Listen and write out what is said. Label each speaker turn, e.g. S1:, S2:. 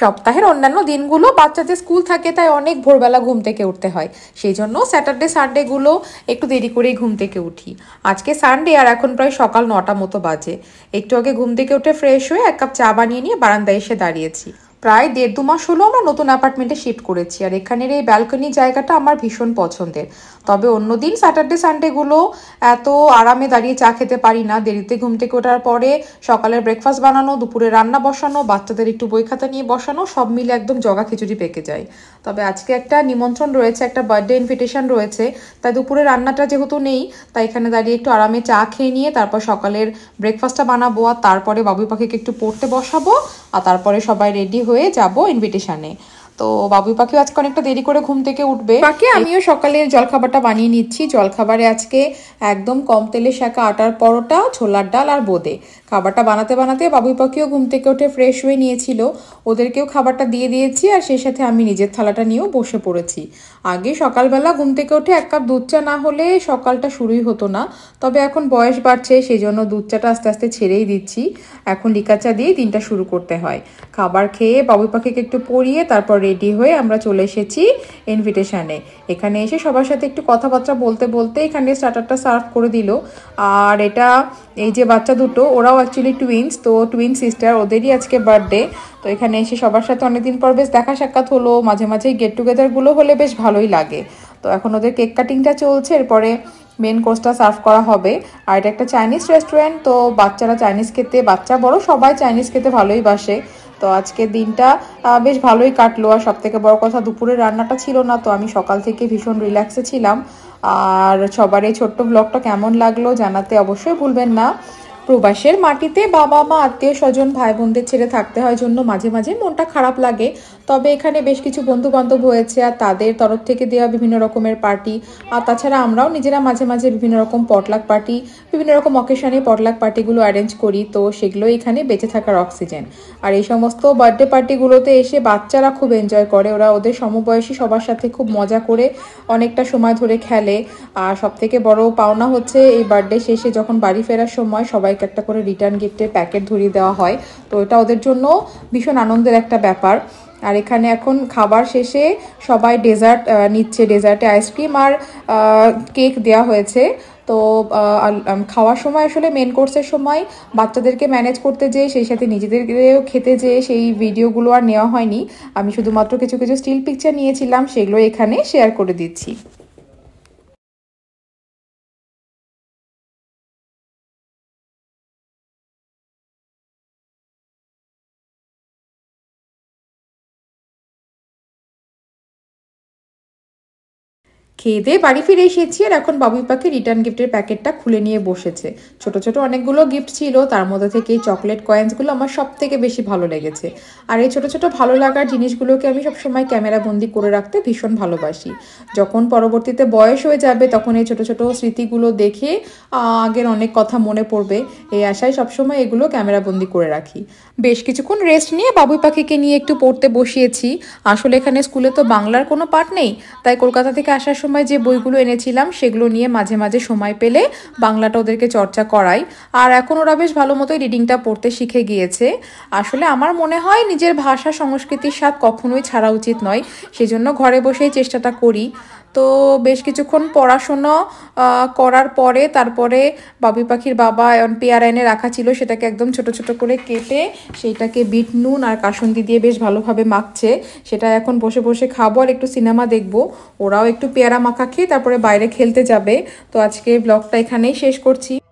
S1: সপ্তাহের অন্যান্য দিনগুলো বাচ্চাদের স্কুল থাকে তাই অনেক ভোরবেলা ঘুম থেকে উঠতে হয় সেই জন্য স্যাটারডে সানডেগুলো একটু দেরি করেই ঘুম থেকে উঠি আজকে সানডে আর এখন প্রায় সকাল নটা মতো বাজে একটু আগে ঘুম থেকে উঠে ফ্রেশ হয়ে এক কাপ চা বানিয়ে নিয়ে বারান্দায় এসে দাঁড়িয়েছি প্রায় দেড় দু মাস হলো আমরা নতুন অ্যাপার্টমেন্টে শিফট করেছি আর এখানের এই ব্যালকনি জায়গাটা আমার ভীষণ পছন্দের তবে অন্যদিন স্যাটারডে সানডেগুলো এত আরামে দাঁড়িয়ে চা খেতে পারি না দেরিতে ঘুম থেকে ওঠার পরে সকালের ব্রেকফাস্ট বানানো দুপুরে রান্না বসানো বাচ্চাদের একটু বই খাতা নিয়ে বসানো সব মিলে একদম জগা খিচুড়ি পেকে যায় তবে আজকে একটা নিমন্ত্রণ রয়েছে একটা বার্থডে ইনভিটেশন রয়েছে তাই দুপুরে রান্নাটা যেহেতু নেই তাই এখানে দাঁড়িয়ে একটু আরামে চা খেয়ে নিয়ে তারপর সকালের ব্রেকফাস্টটা বানাবো আর তারপরে বাবু পাখিকে একটু পড়তে বসাবো আর তারপরে সবাই রেডি হয়ে হয়ে যাব ইনভিটেশানে তো বাবুই পাখিও আজকে অনেকটা দেরি করে ঘুম থেকে উঠবে পাখি আমিও সকালে জলখাবারটা বানিয়ে নিচ্ছি জলখাবারে আজকে একদম কম তেলে শাঁকা আটার পরোটা ছোলার ডাল আর বোঁদে খাবারটা বানাতে বানাতে বাবুই পাখিও ঘুম থেকে উঠে ফ্রেশ হয়ে নিয়েছিল ওদেরকেও খাবারটা দিয়ে দিয়েছি আর সেই সাথে আমি নিজের থালাটা নিয়েও বসে পড়েছি আগে সকালবেলা ঘুম থেকে উঠে এক কাপ দুধ চা না হলে সকালটা শুরুই হতো না তবে এখন বয়স বাড়ছে সেই জন্য দুধ চাটা আস্তে আস্তে ছেড়েই দিচ্ছি এখন লিকা চা দিয়ে দিনটা শুরু করতে হয় খাবার খেয়ে বাবুই পাখিকে একটু পরিয়ে তারপর রেডি হয়ে আমরা চলে এসেছি ইনভিটেশানে এখানে এসে সবার সাথে একটু কথাবার্তা বলতে বলতে এখানে স্টার্টারটা সার্ভ করে দিল আর এটা এই যে বাচ্চা দুটো ওরাও অ্যাকচুয়ালি টুইন্স তো টুইন সিস্টার ওদেরই আজকে বার্থডে তো এখানে এসে সবার সাথে অনেকদিন পর বেশ দেখা সাক্ষাৎ হলো মাঝে মাঝে গেট টুগেদারগুলো হলে বেশ ভালোই লাগে তো এখন ওদের কেক কাটিংটা চলছে এরপরে মেন কোর্সটা সার্ভ করা হবে আর এটা একটা চাইনিজ রেস্টুরেন্ট তো বাচ্চারা চাইনিজ খেতে বাচ্চা বড় সবাই চাইনিজ খেতে ভালোই বাসে তো আজকে দিনটা বেশ ভালোই কাটলো আর সব থেকে বড় কথা দুপুরে রান্নাটা ছিল না তো আমি সকাল থেকে ভীষণ রিল্যাক্সে ছিলাম আর সবার এই ছোট্ট ব্লগটা কেমন লাগলো জানাতে অবশ্যই ভুলবেন না প্রবাসের মাটিতে বাবা মা আত্মীয় স্বজন ভাই বোনদের ছেড়ে থাকতে হয় জন্য মাঝে মাঝে মনটা খারাপ লাগে তবে এখানে বেশ কিছু বন্ধু বান্ধব হয়েছে আর তাদের তরফ থেকে দেওয়া বিভিন্ন রকমের পার্টি আর তাছাড়া আমরাও নিজেরা মাঝে মাঝে বিভিন্ন রকম পটলাক পার্টি বিভিন্ন রকম অকেশানে পটলাক পার্টিগুলো অ্যারেঞ্জ করি তো সেগুলো এখানে বেঁচে থাকার অক্সিজেন আর এই সমস্ত বার্থডে পার্টিগুলোতে এসে বাচ্চারা খুব এনজয় করে ওরা ওদের সমবয়সী সবার সাথে খুব মজা করে অনেকটা সময় ধরে খেলে আর সবথেকে বড় পাওনা হচ্ছে এই বার্থডে শেষে যখন বাড়ি ফেরার সময় সবাই এক একটা করে রিটার্ন গিফটের প্যাকেট ধরিয়ে দেওয়া হয় তো এটা ওদের জন্য ভীষণ আনন্দের একটা ব্যাপার আর এখানে এখন খাবার শেষে সবাই ডেজার্ট নিচ্ছে ডেজার্টে আইসক্রিম আর কেক দেওয়া হয়েছে তো খাওয়ার সময় আসলে মেন কোর্সের সময় বাচ্চাদেরকে ম্যানেজ করতে যেয়ে সেই সাথে নিজেদেরকেও খেতে যেয়ে সেই ভিডিওগুলো আর নেওয়া হয়নি আমি শুধুমাত্র কিছু কিছু স্টিল পিকচার নিয়েছিলাম সেগুলো এখানে শেয়ার করে দিচ্ছি খেয়ে দিয়ে বাড়ি ফিরে এসেছি আর এখন বাবুই পাখি রিটার্ন গিফটের প্যাকেটটা খুলে নিয়ে বসেছে ছোট ছোট অনেকগুলো গিফট ছিল তার মধ্যে থেকে এই চকলেট কয়েন্সগুলো আমার সব থেকে বেশি ভালো লেগেছে আর এই ছোট ছোট ভালো লাগার জিনিসগুলোকে আমি সবসময় ক্যামেরাবন্দি করে রাখতে ভীষণ ভালোবাসি যখন পরবর্তীতে বয়স হয়ে যাবে তখন এই ছোট ছোট স্মৃতিগুলো দেখে আগের অনেক কথা মনে পড়বে এই আশায় সবসময় এগুলো ক্যামেরা বন্দি করে রাখি বেশ কিছুক্ষণ রেস্ট নিয়ে বাবুই পাখিকে নিয়ে একটু পড়তে বসিয়েছি আসলে এখানে স্কুলে তো বাংলার কোনো পাঠ নেই তাই কলকাতা থেকে আসার সময় সময় যে বইগুলো এনেছিলাম সেগুলো নিয়ে মাঝে মাঝে সময় পেলে বাংলাটা ওদেরকে চর্চা করাই আর এখন ওরা বেশ ভালো মতোই রিডিংটা পড়তে শিখে গিয়েছে আসলে আমার মনে হয় নিজের ভাষা সংস্কৃতির স্বাদ কখনোই ছাড়া উচিত নয় সেজন্য ঘরে বসেই চেষ্টাটা করি তো বেশ কিছুক্ষণ পড়াশুনো করার পরে তারপরে বাবি পাখির বাবা পেয়ার এনে রাখা ছিল সেটাকে একদম ছোট ছোট করে কেটে সেইটাকে বিট নুন আর কাসন্দি দিয়ে বেশ ভালোভাবে মাখছে সেটা এখন বসে বসে খাবো আর একটু সিনেমা দেখবো ওরাও একটু পেয়ারা মাখা খেয়ে তারপরে বাইরে খেলতে যাবে তো আজকে ব্লগটা এখানেই শেষ করছি